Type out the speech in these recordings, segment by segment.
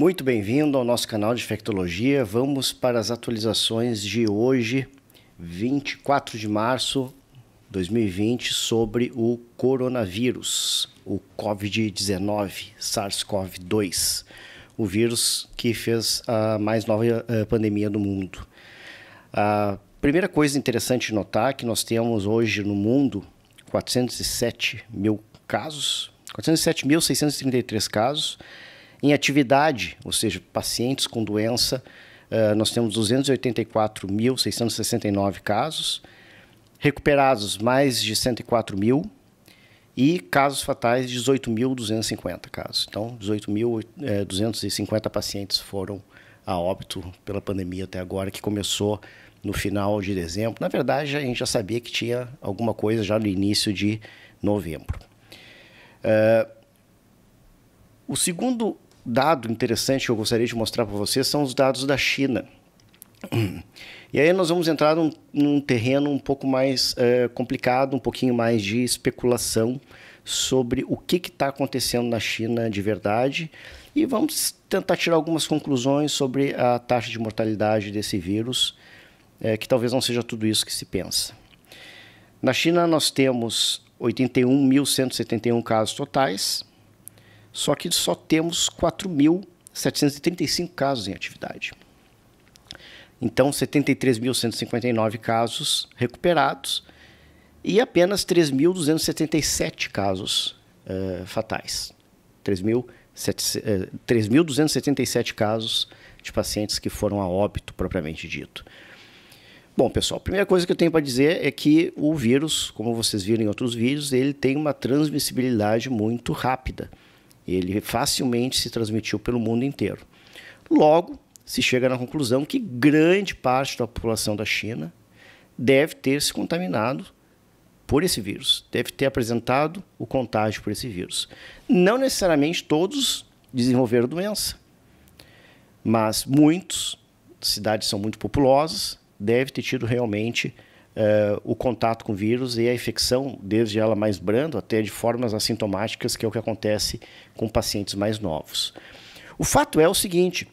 Muito bem-vindo ao nosso canal de Infectologia. Vamos para as atualizações de hoje, 24 de março 2020, sobre o coronavírus, o COVID-19, SARS-CoV-2, o vírus que fez a mais nova eh, pandemia do mundo. A primeira coisa interessante de notar é que nós temos hoje no mundo 407 mil casos, 407.633 casos em atividade, ou seja, pacientes com doença, uh, nós temos 284.669 casos, recuperados mais de 104 mil e casos fatais 18.250 casos. Então, 18.250 eh, pacientes foram a óbito pela pandemia até agora, que começou no final de dezembro. Na verdade, a gente já sabia que tinha alguma coisa já no início de novembro. Uh, o segundo dado interessante que eu gostaria de mostrar para vocês são os dados da China. E aí nós vamos entrar num, num terreno um pouco mais é, complicado, um pouquinho mais de especulação sobre o que está acontecendo na China de verdade e vamos tentar tirar algumas conclusões sobre a taxa de mortalidade desse vírus, é, que talvez não seja tudo isso que se pensa. Na China nós temos 81.171 casos totais, só que só temos 4.735 casos em atividade. Então, 73.159 casos recuperados e apenas 3.277 casos uh, fatais. 3.277 eh, casos de pacientes que foram a óbito, propriamente dito. Bom, pessoal, a primeira coisa que eu tenho para dizer é que o vírus, como vocês viram em outros vídeos, ele tem uma transmissibilidade muito rápida. Ele facilmente se transmitiu pelo mundo inteiro. Logo, se chega na conclusão que grande parte da população da China deve ter se contaminado por esse vírus, deve ter apresentado o contágio por esse vírus. Não necessariamente todos desenvolveram doença, mas muitos, cidades são muito populosas, deve ter tido realmente uh, o contato com o vírus e a infecção, desde ela mais branda até de formas assintomáticas, que é o que acontece com pacientes mais novos. O fato é o seguinte: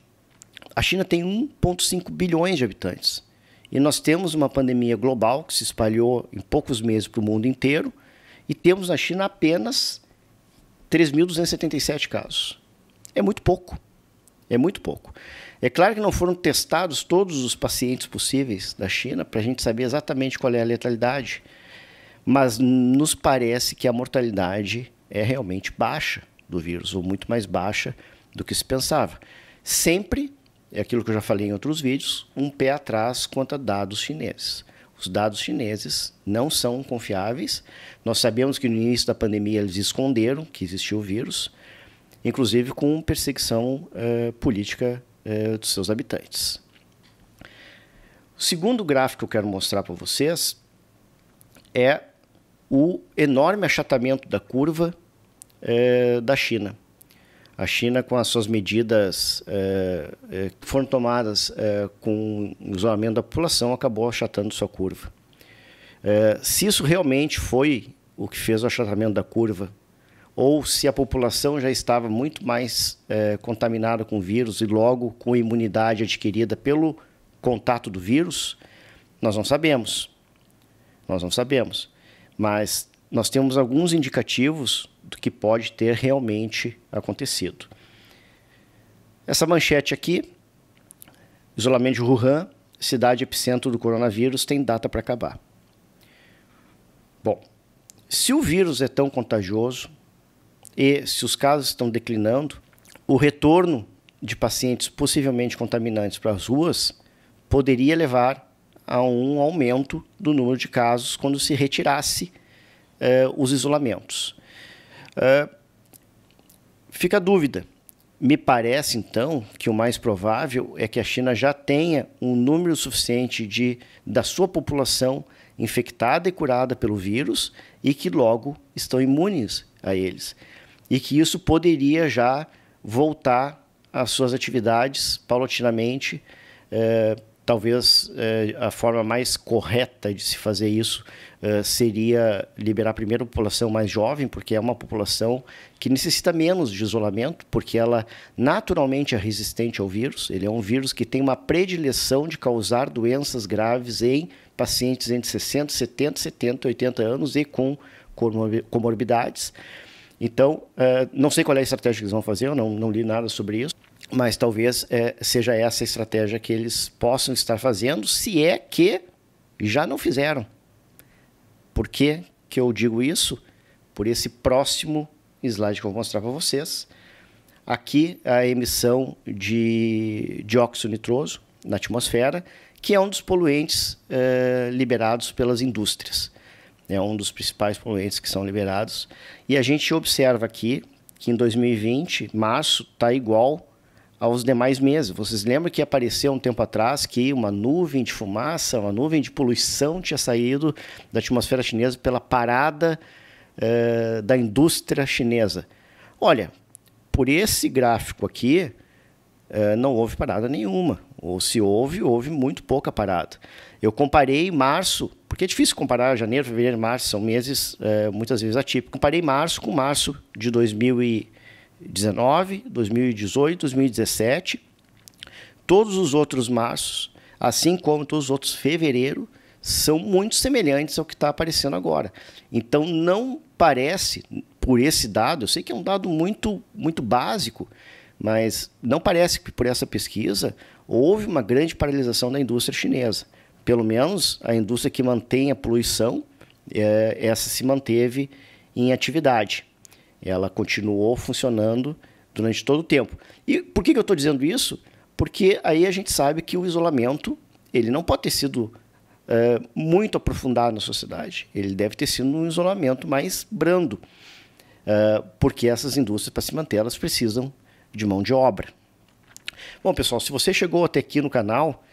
a China tem 1,5 bilhões de habitantes. E nós temos uma pandemia global que se espalhou em poucos meses para o mundo inteiro, e temos na China apenas 3.277 casos. É muito pouco. É muito pouco. É claro que não foram testados todos os pacientes possíveis da China para a gente saber exatamente qual é a letalidade, mas nos parece que a mortalidade é realmente baixa do vírus, ou muito mais baixa do que se pensava. Sempre, é aquilo que eu já falei em outros vídeos, um pé atrás quanto a dados chineses. Os dados chineses não são confiáveis. Nós sabemos que no início da pandemia eles esconderam que existia o vírus, inclusive com perseguição uh, política é, dos seus habitantes. O segundo gráfico que eu quero mostrar para vocês é o enorme achatamento da curva é, da China. A China, com as suas medidas é, é, que foram tomadas é, com o isolamento da população, acabou achatando sua curva. É, se isso realmente foi o que fez o achatamento da curva ou se a população já estava muito mais é, contaminada com vírus e logo com imunidade adquirida pelo contato do vírus, nós não sabemos. Nós não sabemos. Mas nós temos alguns indicativos do que pode ter realmente acontecido. Essa manchete aqui, isolamento de Wuhan, cidade epicentro do coronavírus, tem data para acabar. Bom, se o vírus é tão contagioso, e se os casos estão declinando, o retorno de pacientes possivelmente contaminantes para as ruas poderia levar a um aumento do número de casos quando se retirasse uh, os isolamentos. Uh, fica a dúvida. Me parece, então, que o mais provável é que a China já tenha um número suficiente de, da sua população infectada e curada pelo vírus e que logo estão imunes a eles e que isso poderia já voltar às suas atividades paulatinamente. É, talvez é, a forma mais correta de se fazer isso é, seria liberar primeiro a população mais jovem, porque é uma população que necessita menos de isolamento, porque ela naturalmente é resistente ao vírus. Ele é um vírus que tem uma predileção de causar doenças graves em pacientes entre 60, 70, 70, 80 anos e com comorbidades. Então, eh, não sei qual é a estratégia que eles vão fazer, eu não, não li nada sobre isso, mas talvez eh, seja essa a estratégia que eles possam estar fazendo, se é que já não fizeram. Por que, que eu digo isso? Por esse próximo slide que eu vou mostrar para vocês. Aqui é a emissão de dióxido nitroso na atmosfera, que é um dos poluentes eh, liberados pelas indústrias é um dos principais poluentes que são liberados. E a gente observa aqui que em 2020, março está igual aos demais meses. Vocês lembram que apareceu um tempo atrás que uma nuvem de fumaça, uma nuvem de poluição tinha saído da atmosfera chinesa pela parada eh, da indústria chinesa. Olha, por esse gráfico aqui, eh, não houve parada nenhuma. Ou se houve, houve muito pouca parada. Eu comparei março, porque é difícil comparar janeiro, fevereiro, março, são meses é, muitas vezes atípicos. Comparei março com março de 2019, 2018, 2017, todos os outros marços, assim como todos os outros fevereiro, são muito semelhantes ao que está aparecendo agora. Então não parece, por esse dado, eu sei que é um dado muito, muito básico, mas não parece que por essa pesquisa houve uma grande paralisação da indústria chinesa. Pelo menos a indústria que mantém a poluição, é, essa se manteve em atividade. Ela continuou funcionando durante todo o tempo. E por que, que eu estou dizendo isso? Porque aí a gente sabe que o isolamento ele não pode ter sido é, muito aprofundado na sociedade. Ele deve ter sido um isolamento mais brando, é, porque essas indústrias, para se manter, elas precisam de mão de obra. Bom, pessoal, se você chegou até aqui no canal,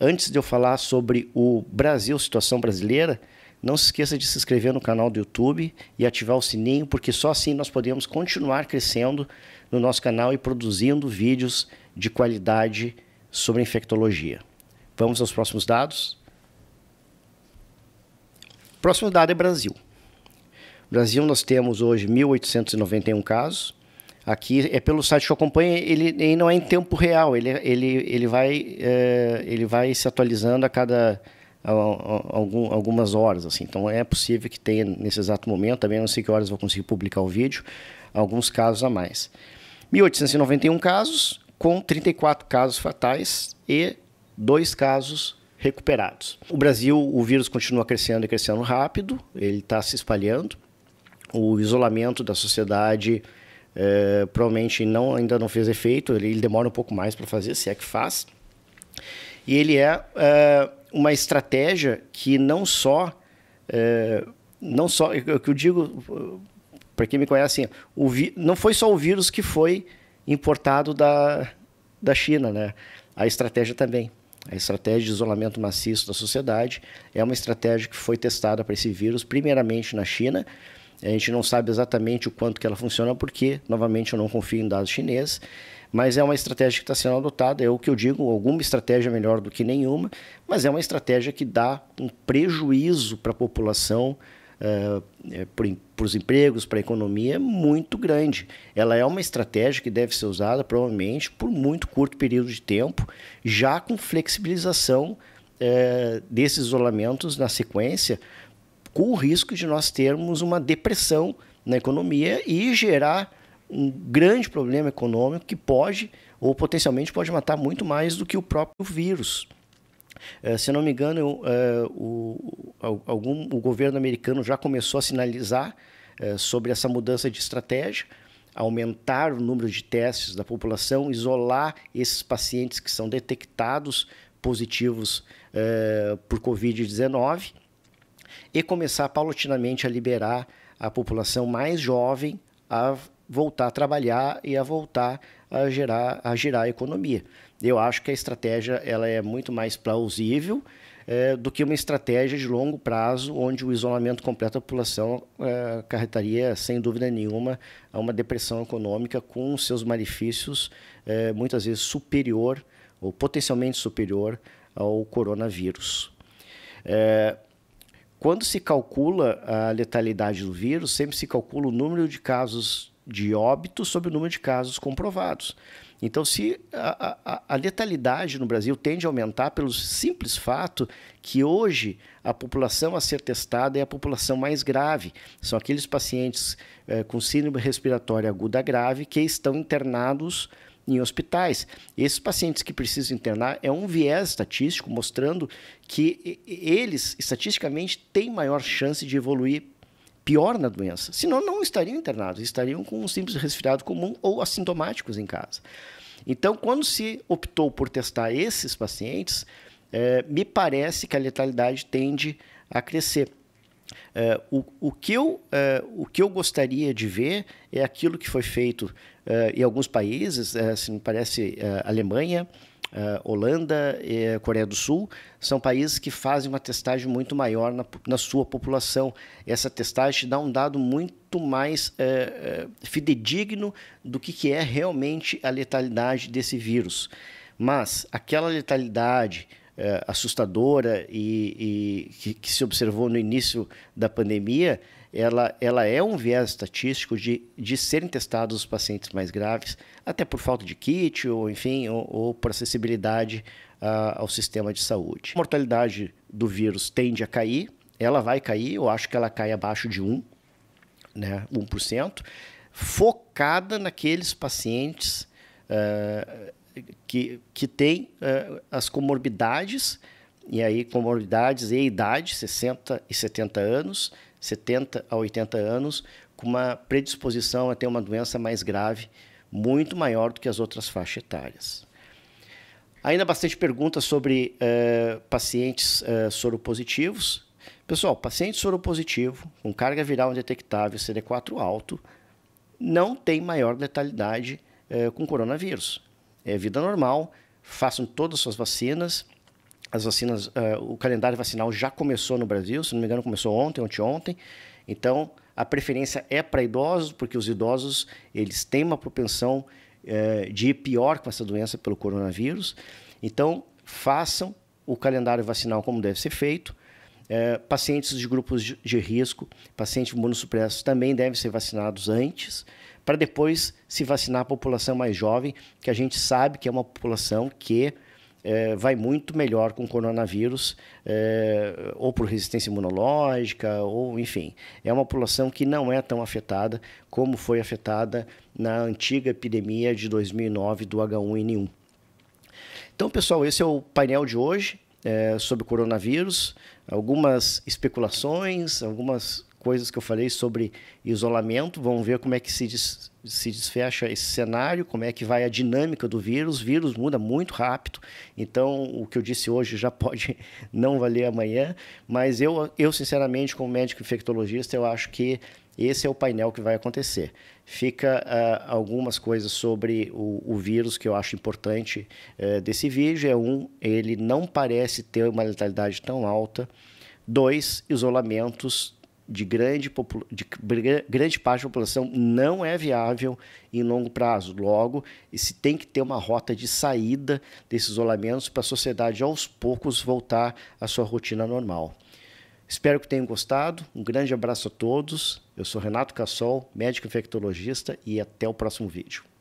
antes de eu falar sobre o Brasil, situação brasileira, não se esqueça de se inscrever no canal do YouTube e ativar o sininho, porque só assim nós podemos continuar crescendo no nosso canal e produzindo vídeos de qualidade sobre infectologia. Vamos aos próximos dados. Próximo dado é Brasil. No Brasil, nós temos hoje 1.891 casos, Aqui é pelo site que eu acompanho, ele, ele não é em tempo real, ele, ele, ele, vai, é, ele vai se atualizando a cada a, a, algumas horas. Assim. Então é possível que tenha nesse exato momento, também não sei que horas eu vou conseguir publicar o vídeo, alguns casos a mais. 1.891 casos, com 34 casos fatais e dois casos recuperados. O Brasil, o vírus continua crescendo e crescendo rápido, ele está se espalhando. O isolamento da sociedade é, provavelmente não, ainda não fez efeito, ele, ele demora um pouco mais para fazer, se é que faz. E ele é, é uma estratégia que não só. É, não só é, é o que eu digo, para quem me conhece, assim, o vi, não foi só o vírus que foi importado da, da China, né? A estratégia também. A estratégia de isolamento maciço da sociedade é uma estratégia que foi testada para esse vírus, primeiramente na China, a gente não sabe exatamente o quanto que ela funciona, porque, novamente, eu não confio em dados chineses mas é uma estratégia que está sendo adotada. É o que eu digo, alguma estratégia melhor do que nenhuma, mas é uma estratégia que dá um prejuízo para a população, é, para os empregos, para a economia, muito grande. Ela é uma estratégia que deve ser usada, provavelmente, por muito curto período de tempo, já com flexibilização eh, desses isolamentos na sequência, com o risco de nós termos uma depressão na economia e gerar um grande problema econômico que pode ou potencialmente pode matar muito mais do que o próprio vírus. É, se não me engano, eu, é, o, algum, o governo americano já começou a sinalizar é, sobre essa mudança de estratégia, aumentar o número de testes da população, isolar esses pacientes que são detectados positivos por Covid-19 e começar paulatinamente a liberar a população mais jovem a voltar a trabalhar e a voltar a gerar a girar a economia. Eu acho que a estratégia ela é muito mais plausível é, do que uma estratégia de longo prazo, onde o isolamento completo da população é, acarretaria, sem dúvida nenhuma, a uma depressão econômica com seus malefícios é, muitas vezes superior ou potencialmente superior ao coronavírus. É, quando se calcula a letalidade do vírus, sempre se calcula o número de casos de óbito sobre o número de casos comprovados. Então, se a, a, a, letalidade no Brasil tende a aumentar pelo simples fato que hoje a população a ser testada é a população mais grave, são aqueles pacientes eh, com síndrome respiratória aguda grave que estão internados em hospitais. Esses pacientes que precisam internar é um viés estatístico mostrando que eles, estatisticamente, têm maior chance de evoluir pior na doença. Senão, não estariam internados, estariam com um simples resfriado comum ou assintomáticos em casa. Então, quando se optou por testar esses pacientes, eh, me parece que a letalidade tende a crescer. Uh, o, o, que eu, uh, o que eu gostaria de ver é aquilo que foi feito uh, em alguns países, se assim, me parece Alemanha, Holanda, Coreia do Sul, são países que fazem uma testagem muito maior na, na sua população. Essa testagem dá um dado muito mais fidedigno do que, que é realmente a letalidade desse vírus. Mas aquela letalidade é, assustadora e, e que, que, se observou no início da pandemia, ela, ela é um viés estatístico de, de serem testados os pacientes mais graves, até por falta de kit ou, enfim, ou, ou por acessibilidade a, ah, ao sistema de saúde. A mortalidade do vírus tende a cair, ela vai cair, eu acho que ela cai abaixo de 1, né, 1%, focada naqueles pacientes uh, que, que tem uh, as comorbidades, e aí comorbidades e idade, 60 e 70 anos, 70 a 80 anos, com uma predisposição a ter uma doença mais grave, muito maior do que as outras faixas etárias. Ainda bastante perguntas sobre uh, pacientes uh, soropositivos. Pessoal, paciente soropositivo com carga viral indetectável CD4 alto não tem maior letalidade uh, com coronavírus é, vida normal, façam todas as suas vacinas. As vacinas, uh, o calendário vacinal já começou no Brasil, se não me engano, começou ontem, ontem, ontem. Então, a preferência é para idosos, porque os idosos eles têm uma propensão uh, de ir pior com essa doença pelo coronavírus. Então, façam o calendário vacinal como deve ser feito. Eh, pacientes de grupos de, de risco, pacientes imunossupressos também devem ser vacinados antes para depois se vacinar a população mais jovem, que a gente sabe que é uma população que é, vai muito melhor com o coronavírus, é, ou por resistência imunológica, ou enfim. É uma população que não é tão afetada como foi afetada na antiga epidemia de 2009 do H1N1. Então, pessoal, esse é o painel de hoje é, sobre o coronavírus, algumas especulações, algumas coisas que eu falei sobre isolamento. Vamos ver como é que se, des, se desfecha esse cenário, como é que vai a dinâmica do vírus. O vírus muda muito rápido, então o que eu disse hoje já pode não valer amanhã. Mas eu, eu sinceramente, como médico infectologista, eu acho que esse é o painel que vai acontecer. Fica uh, algumas coisas sobre o, o, vírus que eu acho importante uh, desse vídeo. É um, ele não parece ter uma letalidade tão alta. Dois, isolamentos de grande, de grande parte da população não é viável em longo prazo. Logo, se tem que ter uma rota de saída desses isolamentos para a sociedade aos poucos voltar à sua rotina normal. Espero que tenham gostado. Um grande abraço a todos. Eu sou Renato Cassol, médico infectologista, e até o próximo vídeo.